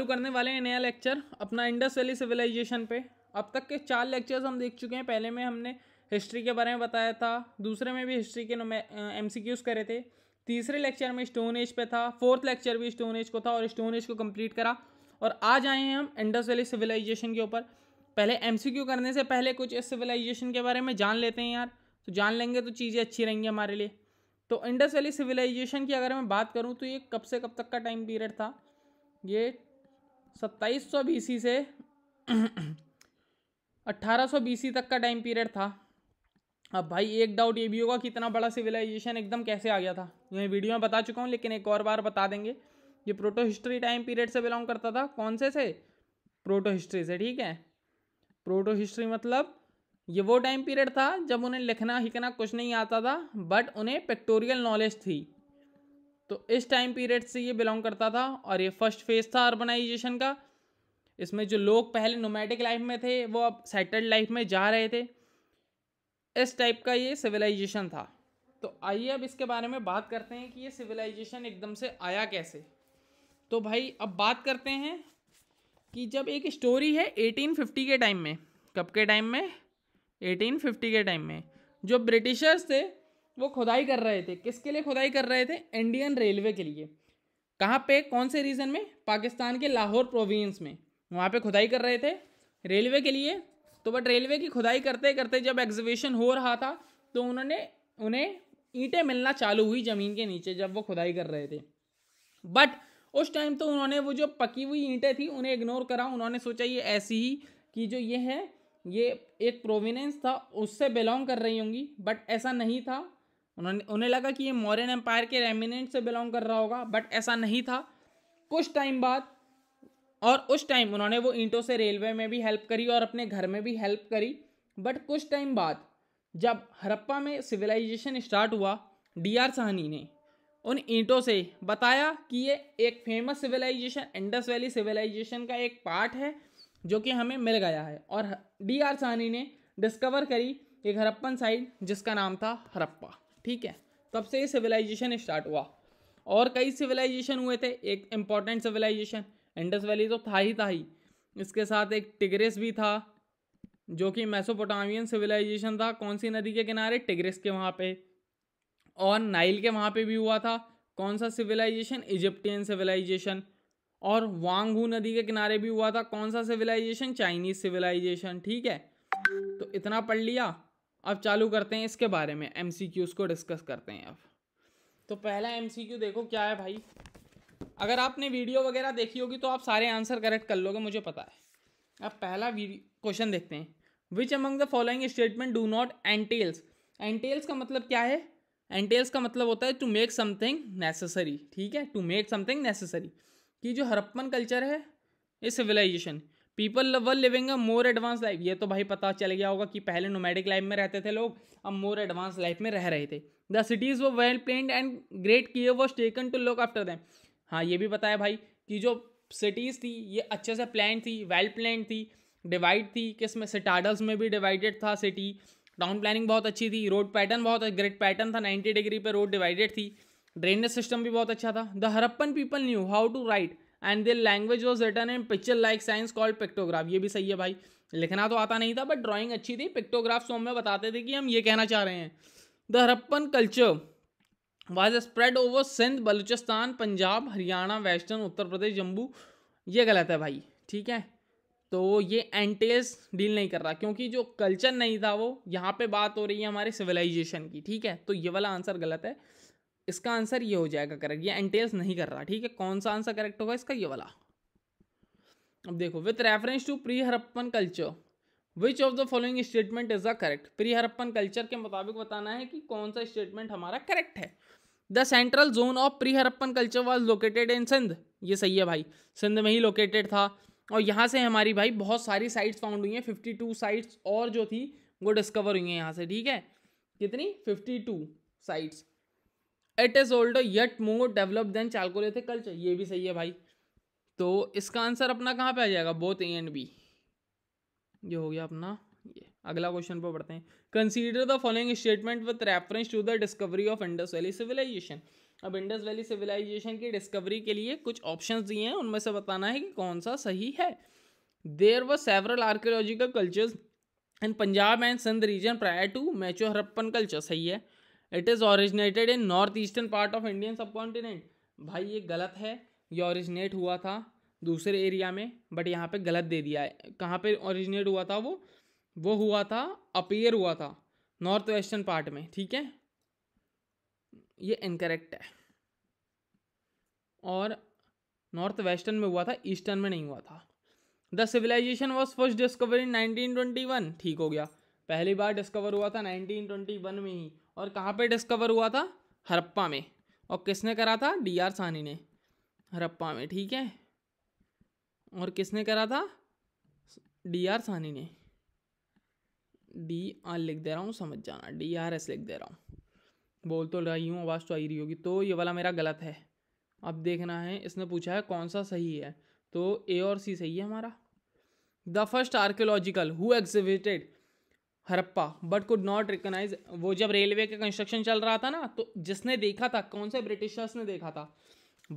शुरू करने वाले हैं नया लेक्चर अपना इंडस वैली सिविलाइजेशन पे अब तक के चार लेक्चर्स हम देख चुके हैं पहले में हमने हिस्ट्री के बारे में बताया था दूसरे में भी हिस्ट्री के एम सी क्यूज़ करे थे तीसरे लेक्चर में स्टोन एज पे था फोर्थ लेक्चर भी स्टोन एज को था और स्टोन एज को कंप्लीट करा और आज आए हैं हम इंडस वैली सिविलाइजेशन के ऊपर पहले एम सी क्यू करने से पहले कुछ इस सिविलाइजेशन के बारे में जान लेते हैं यार तो जान लेंगे तो चीज़ें अच्छी रहेंगी हमारे लिए तो इंडस वैली सिविलाइजेशन की अगर मैं बात करूँ तो ये कब से कब तक का टाइम पीरियड था ये सत्ताईस सौ से अट्ठारह सौ तक का टाइम पीरियड था अब भाई एक डाउट ये भी होगा कि इतना बड़ा सिविलाइजेशन एकदम कैसे आ गया था ये वीडियो में बता चुका हूँ लेकिन एक और बार बता देंगे ये प्रोटो हिस्ट्री टाइम पीरियड से बिलोंग करता था कौन से से प्रोटो हिस्ट्री से ठीक है प्रोटो हिस्ट्री मतलब ये वो टाइम पीरियड था जब उन्हें लिखना हिखना कुछ नहीं आता था बट उन्हें पिक्टोरियल नॉलेज थी तो इस टाइम पीरियड से ये बिलोंग करता था और ये फर्स्ट फेज था अर्बनाइजेशन का इसमें जो लोग पहले नोमैटिक लाइफ में थे वो अब सेटल्ड लाइफ में जा रहे थे इस टाइप का ये सिविलाइजेशन था तो आइए अब इसके बारे में बात करते हैं कि ये सिविलाइजेशन एकदम से आया कैसे तो भाई अब बात करते हैं कि जब एक स्टोरी है 1850 के टाइम में कब के टाइम में 1850 के टाइम में जो ब्रिटिशर्स थे वो खुदाई कर रहे थे किसके लिए खुदाई कर रहे थे इंडियन रेलवे के लिए कहाँ पे कौन से रीजन में पाकिस्तान के लाहौर प्रोविंस में वहाँ पे खुदाई कर रहे थे रेलवे के लिए तो बट रेलवे की खुदाई करते करते जब एग्जीबिशन हो रहा था तो उन्होंने उन्हें ईंटें मिलना चालू हुई ज़मीन के नीचे जब वो खुदाई कर रहे थे बट उस टाइम तो उन्होंने वो जो पकी हुई ईंटें थी उन्हें इग्नोर करा उन्होंने सोचा ये ऐसी ही कि जो ये है ये एक प्रोविनेंस था उससे बिलोंग कर रही होंगी बट ऐसा नहीं था उन्होंने उन्हें लगा कि ये मौर्यन एम्पायर के रेमिनेंट से बिलोंग कर रहा होगा बट ऐसा नहीं था कुछ टाइम बाद और उस टाइम उन्होंने वो ईंटों से रेलवे में भी हेल्प करी और अपने घर में भी हेल्प करी बट कुछ टाइम बाद जब हरप्पा में सिविलाइजेशन स्टार्ट हुआ डी आर सहनी ने उन ईंटों से बताया कि ये एक famous civilisation Indus valley civilisation का एक पार्ट है जो कि हमें मिल गया है और डी आर साहनी ने डिस्कवर करी एक हरप्पन साइट जिसका नाम था हरप्पा ठीक है तब से ये सिविलाइजेशन स्टार्ट हुआ और कई सिविलाइजेशन हुए थे एक इम्पॉर्टेंट सिविलाइजेशन इंडस वैली तो था ही था ही इसके साथ एक टिग्रेस भी था जो कि मैसोपोटामियन सिविलाइजेशन था कौन सी नदी के किनारे टिग्रेस के वहाँ पे और नाइल के वहाँ पे भी हुआ था कौन सा सिविलाइजेशन इजिप्टियन सिविलाइजेशन और वांगू नदी के किनारे भी हुआ था कौन सा सिविलाइजेशन चाइनीज सिविलाइजेशन ठीक है तो इतना पढ़ लिया अब चालू करते हैं इसके बारे में एम को डिस्कस करते हैं अब तो पहला एम देखो क्या है भाई अगर आपने वीडियो वगैरह देखी होगी तो आप सारे आंसर करेक्ट कर लोगे मुझे पता है अब पहला क्वेश्चन देखते हैं which among the following statement do not entails entails का मतलब क्या है एंटेल्स का मतलब होता है टू मेक समथिंग नेसेसरी ठीक है टू मेक समथिंग नेसेसरी कि जो हरप्पन कल्चर है ये civilisation people were living a more advance life ये तो भाई पता चल गया होगा कि पहले नोमैडिक लाइफ में रहते थे लोग अब मोर एडवांस लाइफ में रह रहे थे द सिटीज़ वो well planned and great care was taken to look after them हाँ ये भी बताया भाई कि जो सिटीज़ थी ये अच्छे से प्लान थी वेल प्लान थी डिवाइड थी किस में सिटाडल्स में भी डिवाइडेड था सिटी टाउन प्लानिंग बहुत अच्छी थी रोड पैटर्न बहुत ग्रेट पैटर्न था नाइन्टी डिग्री पर रोड डिवाइडेड थी ड्रेनेज सिस्टम भी बहुत अच्छा था the Harappan people knew how to write and their language was written in picture like signs called pictograph ये भी सही है भाई लिखना तो आता नहीं था बट ड्राइंग अच्छी थी पिक्टोग्राफ सो हमें बताते थे कि हम ये कहना चाह रहे हैं the Harappan culture was spread over Sindh Balochistan Punjab Haryana western Uttar Pradesh Jammu ये गलत है भाई ठीक है तो ये एंटेस डील नहीं कर रहा क्योंकि जो कल्चर नहीं था वो यहाँ पे बात हो रही है हमारे सिविलाइजेशन की ठीक है तो ये वाला आंसर गलत है इसका आंसर ये हो जाएगा करेक्ट ये एंटेल्स नहीं कर रहा ठीक है कौन सा आंसर करेक्ट होगा इसका ये वाला अब देखो with reference to pre Harappan culture which of the following statement is the correct pre Harappan culture के मुताबिक बताना है कि कौन सा स्टेटमेंट हमारा करेक्ट है the central zone of pre Harappan culture was located in Sindh ये सही है भाई सिंध में ही लोकेटेड था और यहाँ से हमारी भाई बहुत सारी साइट्स फाउंड हुई हैं फिफ्टी टू साइट्स और जो थी वो डिस्कवर हुई हैं यहाँ से ठीक है कितनी fifty two sites it is older yet more develop than chalcolithic culture ये भी सही है भाई तो इसका आंसर अपना कहाँ पे आ जाएगा बोथ ए एंड बी ये हो गया अपना ये अगला क्वेश्चन पर पढ़ते हैं consider the following statement with reference to the discovery of Indus valley civilisation अब इंडस वैली सिविलाइजेशन की डिस्कवरी के लिए कुछ ऑप्शन दिए हैं उनमें से बताना है कि कौन सा सही है there were several archaeological cultures in Punjab and Sindh region prior to mature Harappan culture सही है it is originated in north eastern part of Indian subcontinent भाई ये गलत है ये ऑरिजिनेट हुआ था दूसरे एरिया में बट यहाँ पे गलत दे दिया है कहाँ पे ओरिजिनेट हुआ था वो वो हुआ था अपेयर हुआ था नॉर्थ वेस्टर्न पार्ट में ठीक है ये इनकरेक्ट है और नॉर्थ वेस्टर्न में हुआ था ईस्टर्न में नहीं हुआ था the civilisation was first discover in nineteen ठीक हो गया पहली बार डिस्कवर हुआ था 1921 में ही और कहाँ पे डिस्कवर हुआ था हरप्पा में और किसने करा था डी आर सानी ने हरप्पा में ठीक है और किसने करा था डी आर सानी ने डी आर लिख दे रहा हूँ समझ जाना डी आर एस लिख दे रहा हूँ बोल तो रही हूँ आवाज़ तो आई रही होगी तो ये वाला मेरा गलत है अब देखना है इसने पूछा है कौन सा सही है तो ए और सी सही है हमारा the first archaeological who exhibited Harappa but could not recognise वो जब रेलवे का कंस्ट्रक्शन चल रहा था ना तो जिसने देखा था कौन से ब्रिटिशर्स ने देखा था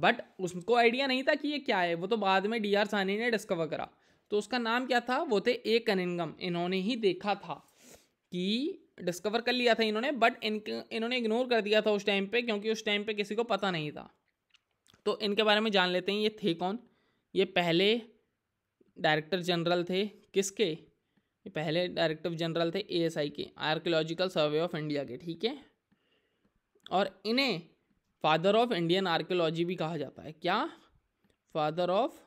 बट उसको आइडिया नहीं था कि ये क्या है वो तो बाद में डी आर सानी ने डिस्कवर करा तो उसका नाम क्या था वो थे ए कनिंगम इन्होंने ही देखा था कि डिस्कवर कर लिया था इन्होंने बट इन इन्होंने इग्नोर कर दिया था उस टाइम पे क्योंकि उस टाइम पे किसी को पता नहीं था तो इनके बारे में जान लेते हैं ये थे कौन ये पहले डायरेक्टर जनरल थे किसके ये पहले डायरेक्टर जनरल थे एएसआई के आर्कियोलॉजिकल सर्वे ऑफ इंडिया के ठीक है और इन्हें फादर ऑफ इंडियन आर्कियोलॉजी भी कहा जाता है क्या फादर ऑफ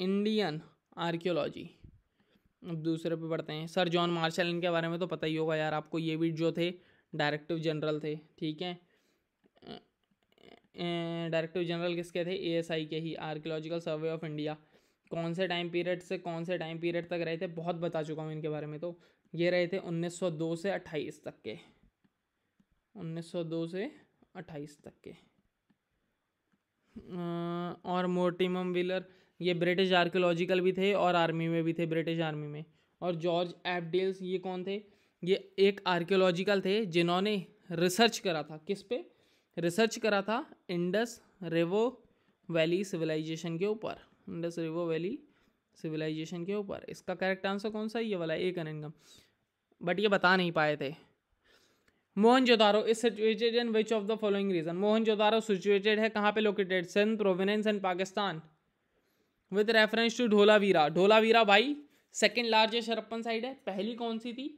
इंडियन आर्कियोलॉजी अब दूसरे पे बढ़ते हैं सर जॉन मार्शल इनके बारे में तो पता ही होगा यार आपको ये भी जो थे डायरेक्टिव जनरल थे ठीक है डायरेक्टिव जनरल किसके थे एएसआई के ही आर्कियोलॉजिकल सर्वे ऑफ इंडिया कौन से टाइम पीरियड से कौन से टाइम पीरियड तक रहे थे बहुत बता चुका हूँ इनके बारे में तो ये रहे थे 1902 से 28 तक के 1902 से 28 तक के और मोर्टिमम विलर ये ब्रिटिश आर्कियोलॉजिकल भी थे और आर्मी में भी थे ब्रिटिश आर्मी में और जॉर्ज एपडेल्स ये कौन थे ये एक आर्कियोलॉजिकल थे जिन्होंने रिसर्च करा था किस पे रिसर्च करा था इंडस रेवो वैली सिविलाइजेशन के ऊपर इंडस रिवर वैली सिविलाइजेशन के ऊपर इसका करेक्ट आंसर कौन सा ये वाला ए करेंगम बट ये बता नहीं पाए थे Mohenjo daro is situated in which of the following region Mohenjo daro situated है कहाँ पे located Sindh province and Pakistan with reference to Dholavira Dholavira भाई सेकेंड लार्जेस्ट हरप्पन साइड है पहली कौन सी थी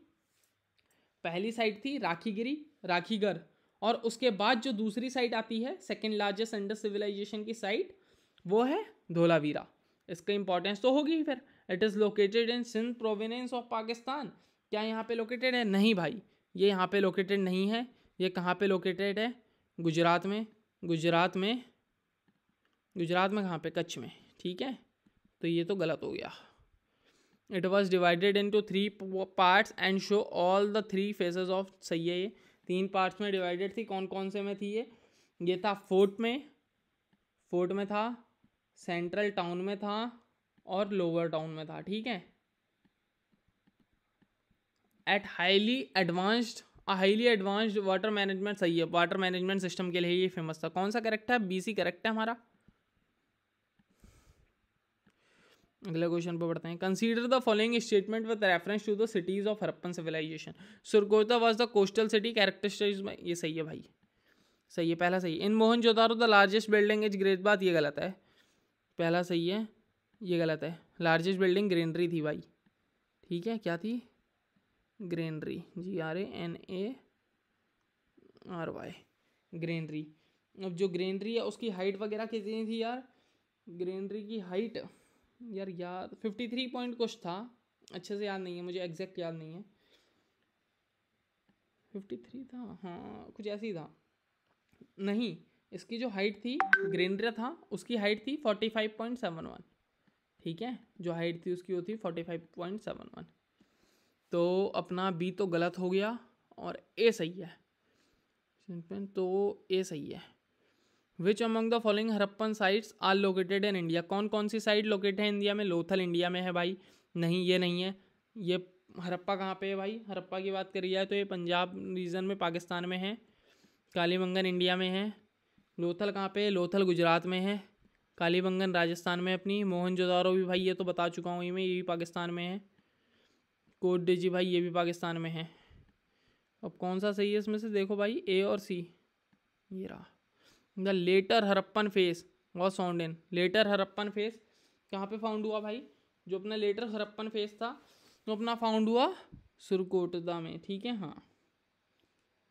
पहली साइड थी राखीगिरी राखीगर और उसके बाद जो दूसरी साइड आती है सेकेंड लार्जेस्ट अंडर सिविलाइजेशन की साइड वो है धोलावीरा इसका इंपॉर्टेंस तो होगी ही फिर it is located in Sindh province of Pakistan क्या यहाँ पे लोकेटेड है नहीं भाई ये यहाँ पे लोकेटेड नहीं है ये कहाँ पे लोकेटेड है गुजरात में गुजरात में गुजरात में कहाँ पे कच्छ में ठीक है तो ये तो गलत हो गया it was divided to three parts and show all the three phases of सही है ये तीन पार्ट्स में डिवाइडेड थी कौन कौन से में थी ये ये था फोर्ट में फोर्ट में था सेंट्रल टाउन में था और लोअर टाउन में था ठीक है at highly advanced highly advanced water management सही है वाटर मैनेजमेंट सिस्टम के लिए ये फेमस था कौन सा करेक्ट है बी सी करेक्ट है हमारा अगले क्वेश्चन पर बढ़ते हैं consider the following statement with reference to the cities of Harappan civilisation Surkotada was the coastal city characteristics में ये सही है भाई सही है पहला सही है in Mohenjo daro the largest building is great bath ये गलत है पहला सही है ये गलत है लार्जेस्ट बिल्डिंग ग्रीनरी थी भाई ठीक है क्या थी granary G R A N A R Y granary अब जो ग्रीनरी है उसकी हाइट वगैरह कितनी थी यार ग्रीनरी की हाइट यार याद फिफ्टी थ्री पॉइंट कुछ था अच्छे से याद नहीं है मुझे एग्जैक्ट याद नहीं है फिफ्टी थ्री था हाँ कुछ ऐसी था नहीं इसकी जो हाइट थी ग्रेनरा था उसकी हाइट थी forty five point seven one ठीक है जो हाइट थी उसकी वो थी forty five point seven one तो अपना बी तो गलत हो गया और ए सही है तो ए सही है which among the following Harappan sites are located in India कौन कौन सी साइट लोकेट है इंडिया में लोथल इंडिया में है भाई नहीं ये नहीं है ये हरप्पा कहाँ पे है भाई हरप्पा की बात करी जाए तो ये पंजाब रीजन में पाकिस्तान में है कालीमंगन इंडिया में है लोथल कहाँ पे लोथल गुजरात में है कालीबंगन राजस्थान में अपनी मोहनजोदारो भी भाई ये तो बता चुका हूँ ये मैं ये भी पाकिस्तान में है कोडे जी भाई ये भी पाकिस्तान में है अब कौन सा सही है इसमें से देखो भाई ए और सी ये रहा the later Harappan phase was found in later Harappan phase कहाँ पे फाउंड हुआ भाई जो अपना लेटर हरप्पन फेस था वो अपना फाउंड हुआ सुरकोटदा में ठीक है हाँ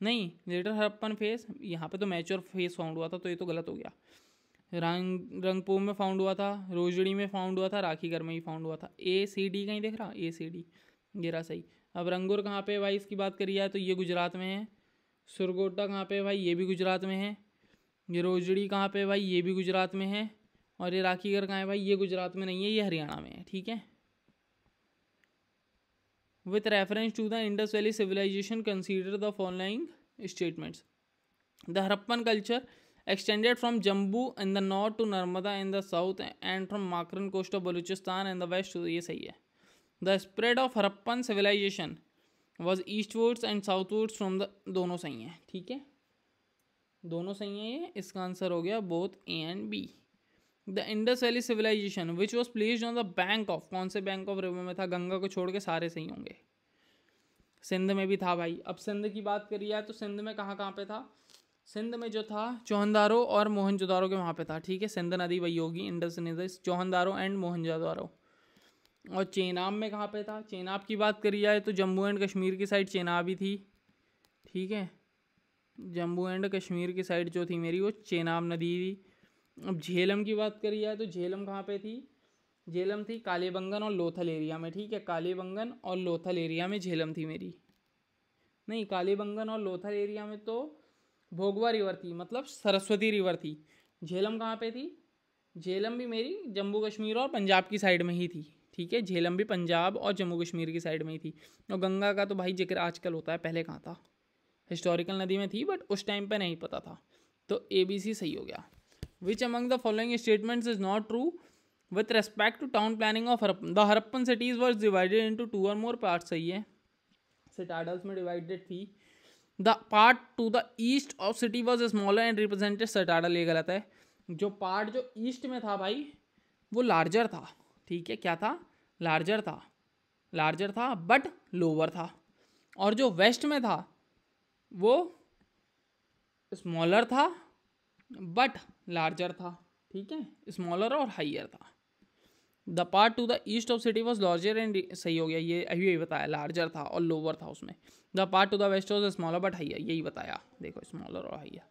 नहीं लेटर हरप्पन फेस यहाँ पे तो मैच्योर फेस फाउंड हुआ था तो ये तो गलत हो गया रंग रंगपुर में फाउंड हुआ था रोजड़ी में फाउंड हुआ था राखीगढ़ में ही फाउंड हुआ था ए सी डी कहीं देख रहा ए सी डी गेरा सही अब रंगूर कहाँ पे भाई इसकी बात करी जाए तो ये गुजरात में है सुरगोटा कहाँ पे भाई ये भी गुजरात में है ये रोजड़ी कहाँ पे भाई ये भी गुजरात में है और ये राखीगढ़ कहाँ है भाई ये गुजरात में नहीं है ये हरियाणा में है ठीक है with reference to the Indus valley civilisation consider the following statements the Harappan culture extended from Jammu in the north to Narmada in the south and from Makran coast of Balochistan in the west ये सही है the spread of Harappan civilisation was eastwards and southwards from the दोनों सही हैं ठीक है दोनों सही हैं ये इसका आंसर हो गया both A and B the Indus valley civilisation which was place on the bank of कौन से बैंक ऑफ रिवर में था गंगा को छोड़ के सारे सही होंगे सिंध में भी था भाई अब सिंध की बात करी जाए तो सिंध में कहाँ कहाँ पे था सिंध में जो था चौहनदारो और मोहनजोदारो के वहाँ पे था ठीक है सिंध नदी वही होगी इंडस नदी चौहनदारो एंड मोहनजोदारो और चेनाब में कहाँ पे था चेनाब की बात करी जाए तो जम्मू एंड कश्मीर की साइड चेनाब ही थी ठीक है जम्मू एंड कश्मीर की साइड जो थी मेरी वो चेनाब नदी थी अब झेलम की बात करी जाए तो झेलम कहाँ पे थी झेलम थी कालेबंगन और लोथल एरिया में ठीक है कालेबंगन और लोथल एरिया में झेलम थी मेरी नहीं कालेबंगन और लोथल एरिया में तो भोगवा रिवर थी मतलब सरस्वती रिवर थी झेलम कहाँ पे थी झेलम भी मेरी जम्मू कश्मीर और पंजाब की साइड में ही थी ठीक है झेलम भी पंजाब और जम्मू कश्मीर की साइड में ही थी और गंगा का तो भाई जिक्र आजकल होता है पहले कहाँ था हिस्टोरिकल नदी में थी बट उस टाइम पर नहीं पता था तो ए बी सी सही हो गया which among the following statements is not true with respect to town planning of the Harappan cities was divided into two और मोर पार्ट सही है सिटाडल्स में डिवाइडेड थी the part to the east of city was smaller and represented citadel ये गलत है जो पार्ट जो ईस्ट में था भाई वो लार्जर था ठीक है क्या था लार्जर था लार्जर था बट लोअर था और जो वेस्ट में था वो स्मॉलर था बट लार्जर था ठीक है स्मॉलर और हाइयर था the part to the east of city was larger and सही हो गया ये अभी यही बताया लार्जर था और लोअर था उसमें the part to the west was smaller but higher यही बताया देखो स्मॉलर और हाइयर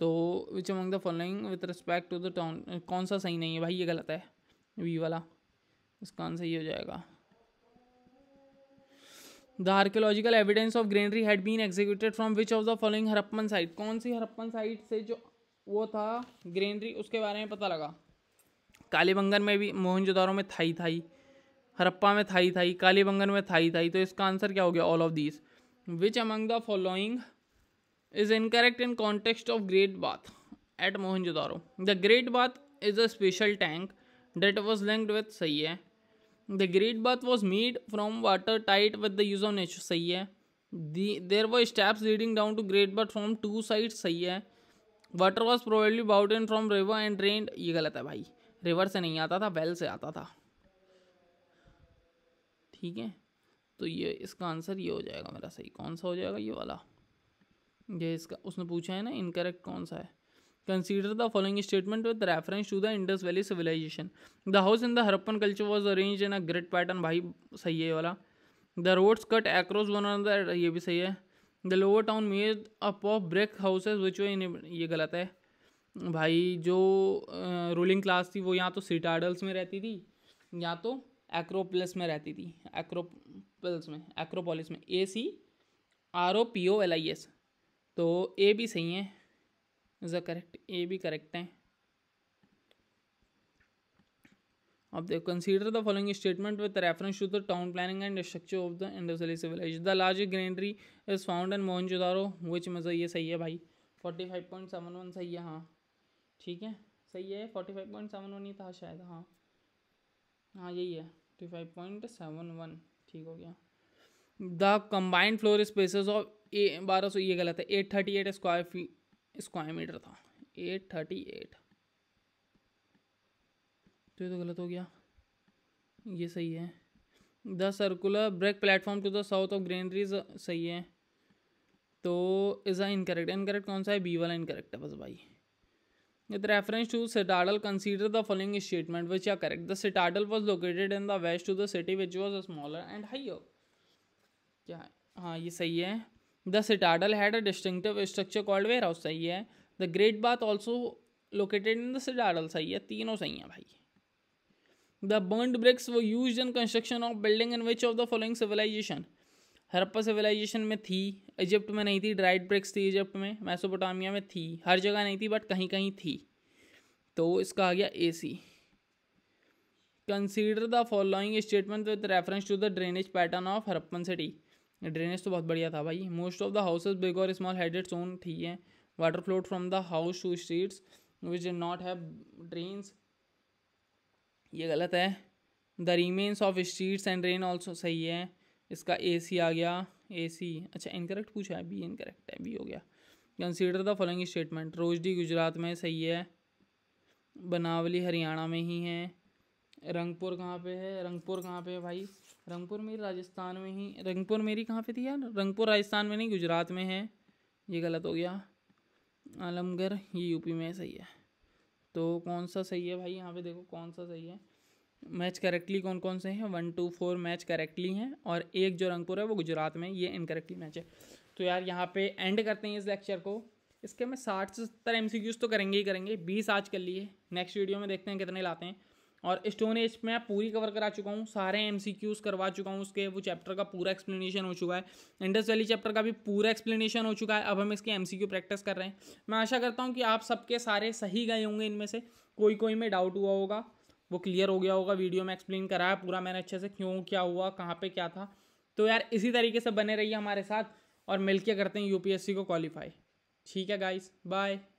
तो which among the following with respect to the town कौन सा सही नहीं है भाई ये गलत है वी वाला इसका आंसर ये हो जाएगा the archaeological evidence of granary had been executed from which of the following Harappan site कौन सी हरप्पन साइट से जो वो था ग्रीनरी उसके बारे में पता लगा कालीबंगन में भी मोहनजोदारो में थाई थाई हरप्पा में थाई थाई कालीबंगन में थाई थाई तो इसका आंसर क्या हो गया all of this which among the following is incorrect in context of great bath at Mohenjodaro the great bath is a special tank that was linked with सही है the great bath was made from water tight with the use of nature सही है there वो steps leading down to great bath from two side सही है water was provided bout in from river and drained ये गलत है भाई river से नहीं आता था वेल से आता था ठीक है तो ये इसका आंसर ये हो जाएगा मेरा सही कौन सा हो जाएगा ये वाला ये इसका उसने पूछा है ना इनकरेक्ट कौन सा है consider the following statement with reference to the Indus valley civilisation the house in the Harappan culture was arrange in a great pattern भाई सही है ये वाला the roads cut across one on ये भी सही है the lower town made up of brick houses which were ये गलत है भाई जो रूलिंग क्लास थी वो या तो सिटाडल्स में रहती थी या तो एक्रोपलिस में रहती थी एक्रोपल्स में एक्रोपोलिस में A C R O P O L I S तो ए भी सही है इज़ अ करेक्ट ए भी करेक्ट हैं Of the, तो consider the following statement with reference to the town planning and structure of the industrial civilization. The large greenery is found in Mohenjodaro which मज़ा ये सही है भाई forty five point seven one सही है हाँ ठीक है सही है forty five point seven one ही था शायद हाँ हाँ यही है forty five point seven one ठीक हो गया the combined floor spaces of a बारह सौ ये गलत है eight thirty eight square feet square metre था एट थर्टी एट तो ये तो गलत हो गया ये सही है the circular break platform to the south of granary सही है तो इज़ अ इनकरेक्ट इनकरेक्ट कौन सा है बी वाला इनकरेक्ट है बस भाई with reference to citadel consider the following statement which are correct the citadel was located in the west to the city which was a smaller and high क्या है हाँ ये सही है the citadel had a distinctive structure called warehouse सही है the great bath also located in the citadel सही है तीनों सही हैं भाई द बर्नड ब्रिक्स वो use in construction of building in which of the following civilisation Harappa civilisation में थी इजिप्ट में नहीं थी ड्राइड ब्रिक्स थी इजिप्ट में मैसोपोटामिया में थी हर जगह नहीं थी बट कहीं कहीं थी तो इसका आ गया A C consider the following statement with reference to the drainage pattern of Harappan city drainage तो बहुत बढ़िया था भाई most of the houses big और स्मॉल हेडेड सोन थी है water flowed from the house to streets which did not have drains ये गलत है the remains of streets and rain also सही है इसका ए सी आ गया ए सी अच्छा इनकरेक्ट पूछा है बी इनकरेक्ट है बी हो गया consider the following statement Rojdi Gujarat में सही है बनावली हरियाणा में ही है रंगपुर कहाँ पे है रंगपुर कहाँ पे है भाई रंगपुर मेरी राजस्थान में ही रंगपुर मेरी कहाँ पे थी यार रंगपुर राजस्थान में नहीं गुजरात में है ये गलत हो गया आलमगढ़ ये यूपी में सही है तो कौन सा सही है भाई यहाँ पे देखो कौन सा सही है मैच करेक्टली कौन कौन से हैं one two four match correctly हैं और एक जो रंगपुर है वो गुजरात में ये इनकरेक्टली मैच है तो यार यहाँ पे एंड करते हैं इस लेक्चर को इसके में साठ से सत्तर एम तो करेंगे ही करेंगे बीस आज कर लिए नेक्स्ट वीडियो में देखते हैं कितने लाते हैं और स्टोन एज मैं पूरी कवर करा चुका हूँ सारे एम करवा चुका हूँ उसके वो चैप्टर का पूरा एक्सप्लेनेशन हो चुका है इंडस वैली चैप्टर का भी पूरा एक्सप्लेनेशन हो चुका है अब हम इसकी एम प्रैक्टिस कर रहे हैं मैं आशा करता हूँ कि आप सबके सारे सही गए होंगे इनमें से कोई कोई में डाउट हुआ होगा वो क्लियर हो गया होगा वीडियो में एक्सप्लेन कराया पूरा मैंने अच्छे से क्यों क्या हुआ कहाँ पे क्या था तो यार इसी तरीके से बने रहिए हमारे साथ और के करते हैं यूपीएससी को क्वालिफाई ठीक है गाइस बाय